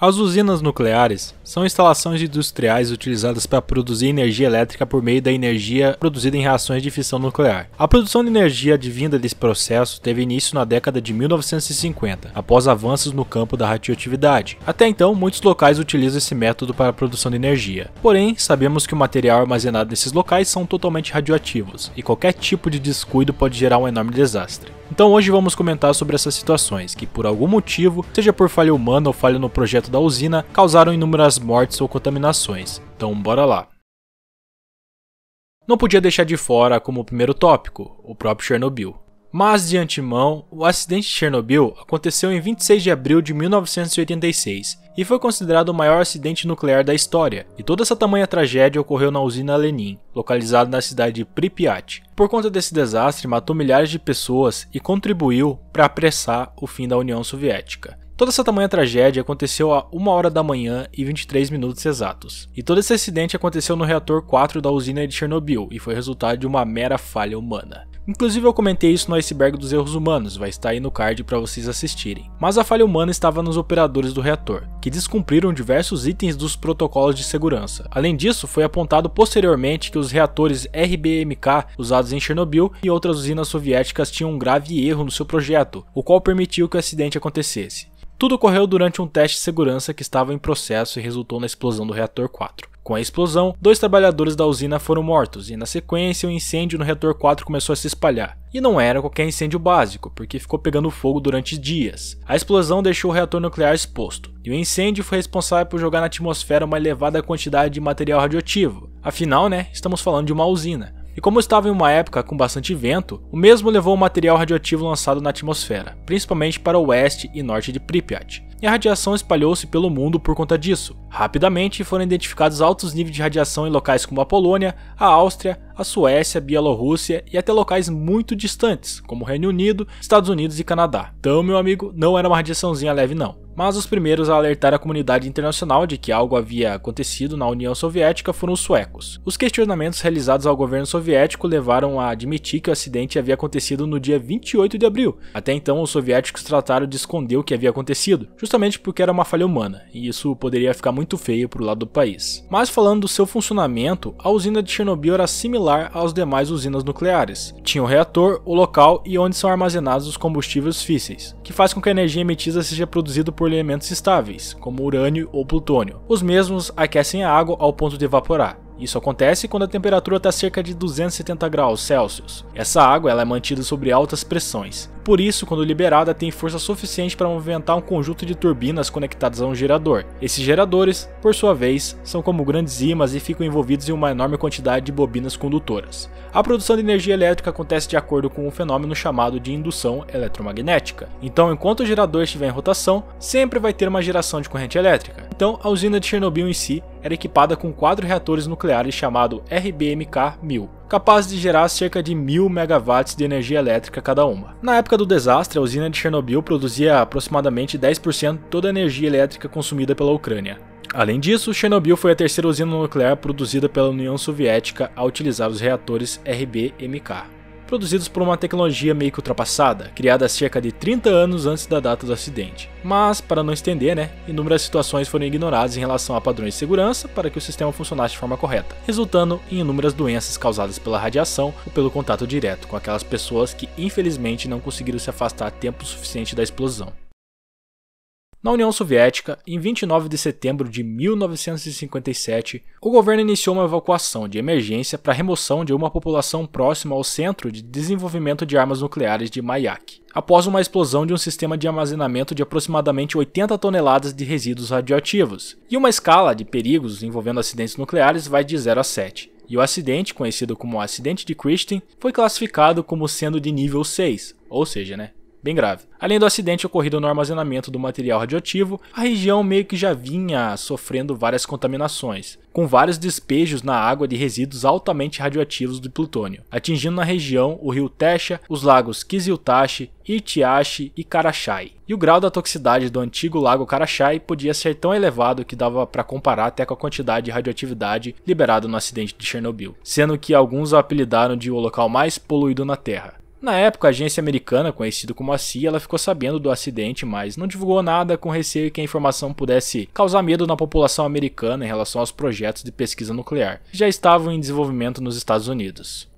As usinas nucleares são instalações industriais utilizadas para produzir energia elétrica por meio da energia produzida em reações de fissão nuclear. A produção de energia advinda desse processo teve início na década de 1950, após avanços no campo da radioatividade. Até então, muitos locais utilizam esse método para a produção de energia. Porém, sabemos que o material armazenado nesses locais são totalmente radioativos, e qualquer tipo de descuido pode gerar um enorme desastre. Então hoje vamos comentar sobre essas situações que, por algum motivo, seja por falha humana ou falha no projeto da usina causaram inúmeras mortes ou contaminações. Então, bora lá. Não podia deixar de fora como primeiro tópico, o próprio Chernobyl. Mas de antemão, o acidente de Chernobyl aconteceu em 26 de abril de 1986 e foi considerado o maior acidente nuclear da história. E toda essa tamanha tragédia ocorreu na usina Lenin, localizada na cidade de Pripyat. Por conta desse desastre, matou milhares de pessoas e contribuiu para apressar o fim da União Soviética. Toda essa tamanha tragédia aconteceu a 1 hora da manhã e 23 minutos exatos. E todo esse acidente aconteceu no reator 4 da usina de Chernobyl e foi resultado de uma mera falha humana. Inclusive eu comentei isso no iceberg dos erros humanos, vai estar aí no card para vocês assistirem. Mas a falha humana estava nos operadores do reator, que descumpriram diversos itens dos protocolos de segurança. Além disso, foi apontado posteriormente que os reatores RBMK usados em Chernobyl e outras usinas soviéticas tinham um grave erro no seu projeto, o qual permitiu que o acidente acontecesse. Tudo ocorreu durante um teste de segurança que estava em processo e resultou na explosão do reator 4. Com a explosão, dois trabalhadores da usina foram mortos e, na sequência, o um incêndio no reator 4 começou a se espalhar. E não era qualquer incêndio básico, porque ficou pegando fogo durante dias. A explosão deixou o reator nuclear exposto, e o incêndio foi responsável por jogar na atmosfera uma elevada quantidade de material radioativo. Afinal, né, estamos falando de uma usina. E como estava em uma época com bastante vento, o mesmo levou o material radioativo lançado na atmosfera, principalmente para o oeste e norte de Pripyat. E a radiação espalhou-se pelo mundo por conta disso. Rapidamente foram identificados altos níveis de radiação em locais como a Polônia, a Áustria, a Suécia, Bielorrússia e até locais muito distantes, como o Reino Unido, Estados Unidos e Canadá. Então, meu amigo, não era uma radiaçãozinha leve não. Mas os primeiros a alertar a comunidade internacional de que algo havia acontecido na União Soviética foram os suecos. Os questionamentos realizados ao governo soviético levaram a admitir que o acidente havia acontecido no dia 28 de abril. Até então, os soviéticos trataram de esconder o que havia acontecido, justamente porque era uma falha humana, e isso poderia ficar muito feio para o lado do país. Mas falando do seu funcionamento, a usina de Chernobyl era similar similar às demais usinas nucleares. Tinha o reator, o local e onde são armazenados os combustíveis físseis, que faz com que a energia emitida seja produzida por elementos estáveis, como urânio ou plutônio. Os mesmos aquecem a água ao ponto de evaporar. Isso acontece quando a temperatura está cerca de 270 graus Celsius. Essa água ela é mantida sob altas pressões, por isso, quando liberada, tem força suficiente para movimentar um conjunto de turbinas conectadas a um gerador. Esses geradores, por sua vez, são como grandes ímãs e ficam envolvidos em uma enorme quantidade de bobinas condutoras. A produção de energia elétrica acontece de acordo com um fenômeno chamado de indução eletromagnética. Então, enquanto o gerador estiver em rotação, sempre vai ter uma geração de corrente elétrica. Então, a usina de Chernobyl em si era equipada com quatro reatores nucleares chamado RBMK-1000 capazes de gerar cerca de 1000 megawatts de energia elétrica cada uma. Na época do desastre, a usina de Chernobyl produzia aproximadamente 10% de toda a energia elétrica consumida pela Ucrânia. Além disso, Chernobyl foi a terceira usina nuclear produzida pela União Soviética a utilizar os reatores RBMK produzidos por uma tecnologia meio que ultrapassada, criada cerca de 30 anos antes da data do acidente. Mas, para não estender, né, inúmeras situações foram ignoradas em relação a padrões de segurança para que o sistema funcionasse de forma correta, resultando em inúmeras doenças causadas pela radiação ou pelo contato direto com aquelas pessoas que infelizmente não conseguiram se afastar a tempo suficiente da explosão. Na União Soviética, em 29 de setembro de 1957, o governo iniciou uma evacuação de emergência para a remoção de uma população próxima ao Centro de Desenvolvimento de Armas Nucleares de Mayak, após uma explosão de um sistema de armazenamento de aproximadamente 80 toneladas de resíduos radioativos, e uma escala de perigos envolvendo acidentes nucleares vai de 0 a 7 e o acidente, conhecido como acidente de Christian, foi classificado como sendo de nível 6, ou seja, né, bem grave. Além do acidente ocorrido no armazenamento do material radioativo, a região meio que já vinha sofrendo várias contaminações, com vários despejos na água de resíduos altamente radioativos do plutônio, atingindo na região o rio Techa, os lagos Kiziltashi, Itiashi e Karachai. E o grau da toxicidade do antigo lago Karachai podia ser tão elevado que dava para comparar até com a quantidade de radioatividade liberada no acidente de Chernobyl, sendo que alguns a apelidaram de o local mais poluído na Terra. Na época, a agência americana, conhecida como a CIA, ela ficou sabendo do acidente, mas não divulgou nada com receio que a informação pudesse causar medo na população americana em relação aos projetos de pesquisa nuclear, que já estavam em desenvolvimento nos Estados Unidos.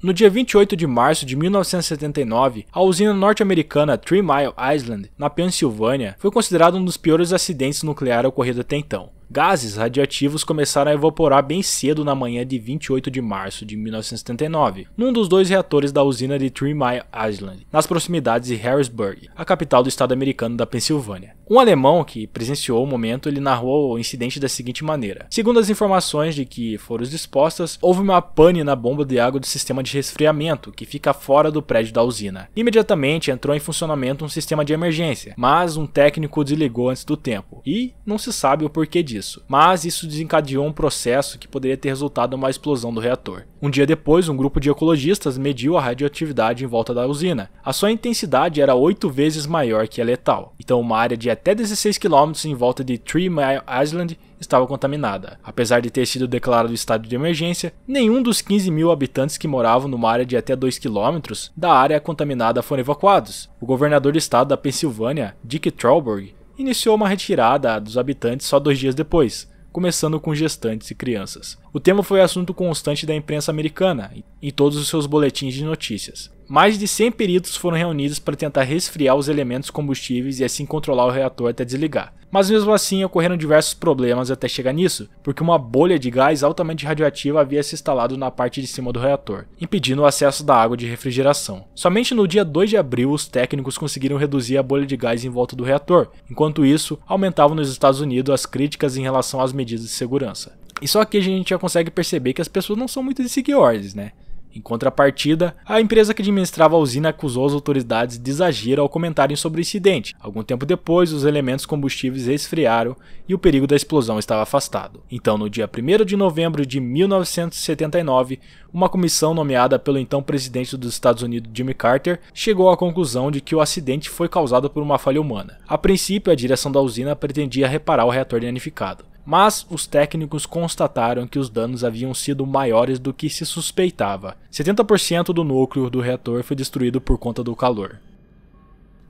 No dia 28 de março de 1979, a usina norte-americana Three Mile Island, na Pensilvânia, foi considerada um dos piores acidentes nucleares ocorridos até então. Gases radiativos começaram a evaporar bem cedo na manhã de 28 de março de 1979, num dos dois reatores da usina de Three Mile Island, nas proximidades de Harrisburg, a capital do estado americano da Pensilvânia. Um alemão que presenciou o momento, ele narrou o incidente da seguinte maneira. Segundo as informações de que foram dispostas, houve uma pane na bomba de água do sistema de resfriamento, que fica fora do prédio da usina. Imediatamente entrou em funcionamento um sistema de emergência, mas um técnico desligou antes do tempo, e não se sabe o porquê disso mas isso desencadeou um processo que poderia ter resultado numa explosão do reator. Um dia depois, um grupo de ecologistas mediu a radioatividade em volta da usina. A sua intensidade era oito vezes maior que a letal, então uma área de até 16 km em volta de Three Mile Island estava contaminada. Apesar de ter sido declarado estado de emergência, nenhum dos 15 mil habitantes que moravam numa área de até 2 km da área contaminada foram evacuados. O governador do estado da Pensilvânia, Dick Trauberg, iniciou uma retirada dos habitantes só dois dias depois, começando com gestantes e crianças. O tema foi assunto constante da imprensa americana em todos os seus boletins de notícias. Mais de 100 peritos foram reunidos para tentar resfriar os elementos combustíveis e assim controlar o reator até desligar. Mas mesmo assim ocorreram diversos problemas até chegar nisso, porque uma bolha de gás altamente radioativa havia se instalado na parte de cima do reator, impedindo o acesso da água de refrigeração. Somente no dia 2 de abril os técnicos conseguiram reduzir a bolha de gás em volta do reator, enquanto isso aumentavam nos Estados Unidos as críticas em relação às medidas de segurança. E só que a gente já consegue perceber que as pessoas não são muito de seguir ordens, né? Em contrapartida, a empresa que administrava a usina acusou as autoridades de exagero ao comentarem sobre o incidente. Algum tempo depois, os elementos combustíveis resfriaram e o perigo da explosão estava afastado. Então, no dia 1 de novembro de 1979, uma comissão nomeada pelo então presidente dos Estados Unidos Jimmy Carter chegou à conclusão de que o acidente foi causado por uma falha humana. A princípio, a direção da usina pretendia reparar o reator danificado, mas os técnicos constataram que os danos haviam sido maiores do que se suspeitava. 70% do núcleo do reator foi destruído por conta do calor.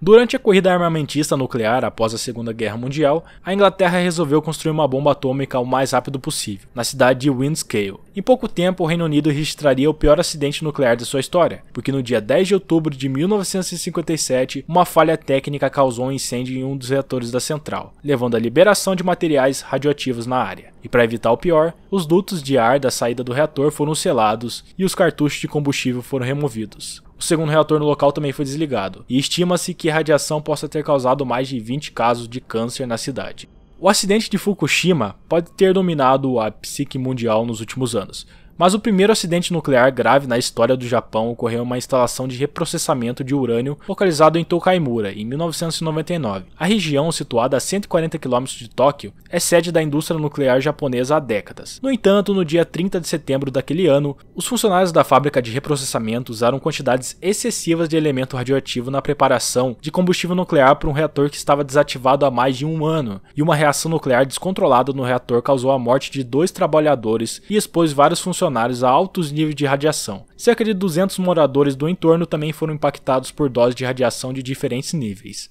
Durante a corrida armamentista nuclear após a Segunda Guerra Mundial, a Inglaterra resolveu construir uma bomba atômica o mais rápido possível, na cidade de Windscale. Em pouco tempo, o Reino Unido registraria o pior acidente nuclear de sua história, porque no dia 10 de outubro de 1957, uma falha técnica causou um incêndio em um dos reatores da central, levando à liberação de materiais radioativos na área. E para evitar o pior, os dutos de ar da saída do reator foram selados e os cartuchos de combustível foram removidos. O segundo reator no local também foi desligado, e estima-se que a radiação possa ter causado mais de 20 casos de câncer na cidade. O acidente de Fukushima pode ter dominado a psique mundial nos últimos anos, mas o primeiro acidente nuclear grave na história do Japão ocorreu em uma instalação de reprocessamento de urânio localizado em Tokaimura, em 1999. A região, situada a 140 km de Tóquio, é sede da indústria nuclear japonesa há décadas. No entanto, no dia 30 de setembro daquele ano, os funcionários da fábrica de reprocessamento usaram quantidades excessivas de elemento radioativo na preparação de combustível nuclear para um reator que estava desativado há mais de um ano, e uma reação nuclear descontrolada no reator causou a morte de dois trabalhadores e expôs vários funcionários funcionários a altos níveis de radiação. Cerca de 200 moradores do entorno também foram impactados por doses de radiação de diferentes níveis.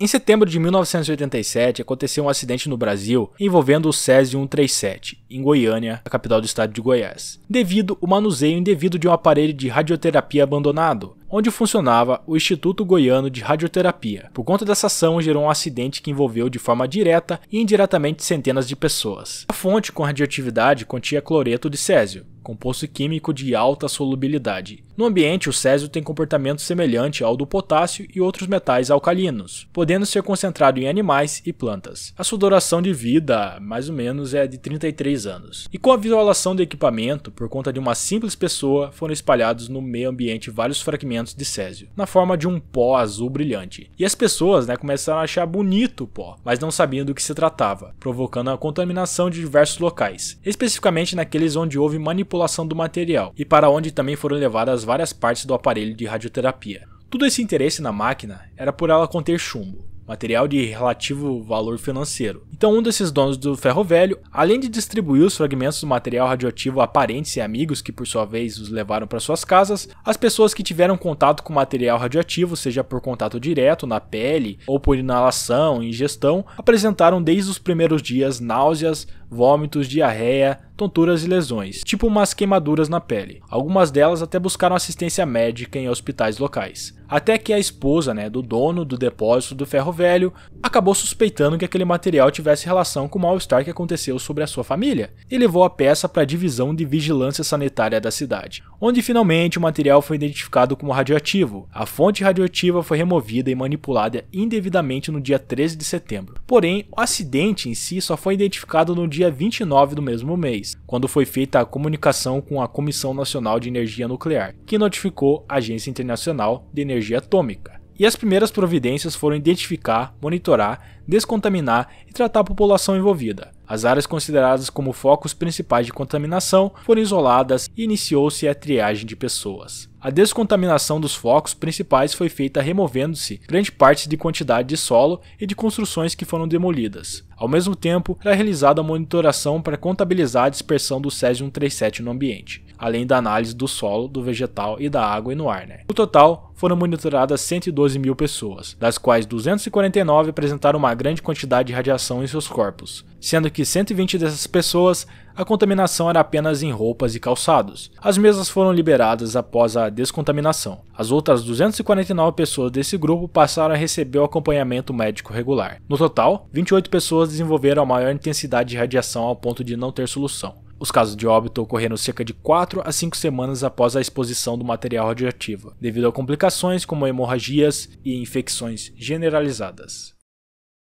Em setembro de 1987, aconteceu um acidente no Brasil envolvendo o Césio 137, em Goiânia, a capital do estado de Goiás, devido ao manuseio indevido de um aparelho de radioterapia abandonado onde funcionava o Instituto Goiano de Radioterapia. Por conta dessa ação, gerou um acidente que envolveu de forma direta e indiretamente centenas de pessoas. A fonte com radioatividade continha cloreto de césio, composto químico de alta solubilidade. No ambiente, o césio tem comportamento semelhante ao do potássio e outros metais alcalinos, podendo ser concentrado em animais e plantas. A sua duração de vida, mais ou menos, é de 33 anos. E com a violação do equipamento, por conta de uma simples pessoa, foram espalhados no meio ambiente vários fragmentos de césio, na forma de um pó azul brilhante. E as pessoas né, começaram a achar bonito o pó, mas não sabiam do que se tratava, provocando a contaminação de diversos locais, especificamente naqueles onde houve manipulação do material e para onde também foram levadas várias partes do aparelho de radioterapia. Todo esse interesse na máquina era por ela conter chumbo, material de relativo valor financeiro. Então, um desses donos do ferro velho, além de distribuir os fragmentos do material radioativo a parentes e amigos que por sua vez os levaram para suas casas, as pessoas que tiveram contato com material radioativo, seja por contato direto na pele ou por inalação, ingestão, apresentaram desde os primeiros dias náuseas, vômitos, diarreia, tonturas e lesões, tipo umas queimaduras na pele. Algumas delas até buscaram assistência médica em hospitais locais. Até que a esposa, né, do dono do depósito do ferro velho, acabou suspeitando que aquele material tivesse relação com o mal-estar que aconteceu sobre a sua família e levou a peça para a divisão de vigilância sanitária da cidade, onde finalmente o material foi identificado como radioativo. A fonte radioativa foi removida e manipulada indevidamente no dia 13 de setembro. Porém, o acidente em si só foi identificado no dia dia 29 do mesmo mês, quando foi feita a comunicação com a Comissão Nacional de Energia Nuclear, que notificou a Agência Internacional de Energia Atômica. E as primeiras providências foram identificar, monitorar, descontaminar e tratar a população envolvida. As áreas consideradas como focos principais de contaminação foram isoladas e iniciou-se a triagem de pessoas. A descontaminação dos focos principais foi feita removendo-se grande parte de quantidade de solo e de construções que foram demolidas. Ao mesmo tempo, era realizada a monitoração para contabilizar a dispersão do Césio 137 no ambiente além da análise do solo, do vegetal e da água e no ar. Né? No total, foram monitoradas 112 mil pessoas, das quais 249 apresentaram uma grande quantidade de radiação em seus corpos, sendo que 120 dessas pessoas a contaminação era apenas em roupas e calçados. As mesas foram liberadas após a descontaminação. As outras 249 pessoas desse grupo passaram a receber o acompanhamento médico regular. No total, 28 pessoas desenvolveram a maior intensidade de radiação ao ponto de não ter solução. Os casos de óbito ocorreram cerca de 4 a 5 semanas após a exposição do material radioativo, devido a complicações como hemorragias e infecções generalizadas.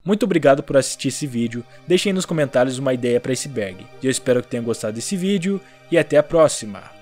Muito obrigado por assistir esse vídeo, deixem nos comentários uma ideia para esse bag. Eu espero que tenham gostado desse vídeo e até a próxima!